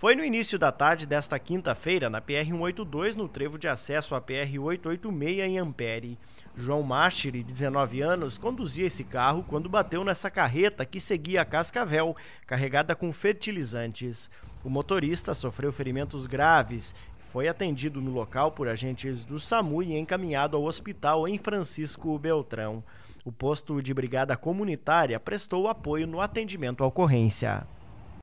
Foi no início da tarde desta quinta-feira, na PR-182, no trevo de acesso à PR-886 em Ampere. João Machiri, 19 anos, conduzia esse carro quando bateu nessa carreta que seguia a Cascavel, carregada com fertilizantes. O motorista sofreu ferimentos graves foi atendido no local por agentes do SAMU e encaminhado ao hospital em Francisco Beltrão. O posto de brigada comunitária prestou apoio no atendimento à ocorrência.